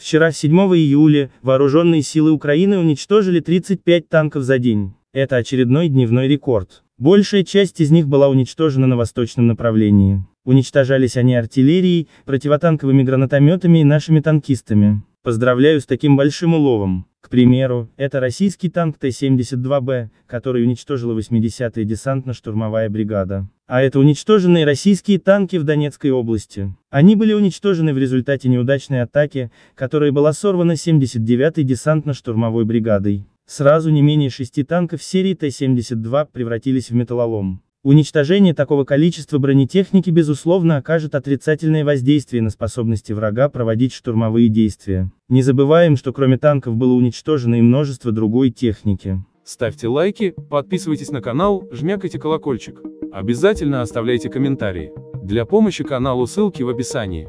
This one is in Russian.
Вчера, 7 июля, вооруженные силы Украины уничтожили 35 танков за день. Это очередной дневной рекорд. Большая часть из них была уничтожена на восточном направлении. Уничтожались они артиллерией, противотанковыми гранатометами и нашими танкистами. Поздравляю с таким большим уловом. К примеру, это российский танк Т-72Б, который уничтожила 80-я десантно-штурмовая бригада а это уничтоженные российские танки в Донецкой области. Они были уничтожены в результате неудачной атаки, которая была сорвана 79-й десантно-штурмовой бригадой. Сразу не менее шести танков серии Т-72 превратились в металлолом. Уничтожение такого количества бронетехники безусловно окажет отрицательное воздействие на способности врага проводить штурмовые действия. Не забываем, что кроме танков было уничтожено и множество другой техники. Ставьте лайки, подписывайтесь на канал, жмякайте колокольчик. Обязательно оставляйте комментарии. Для помощи каналу ссылки в описании.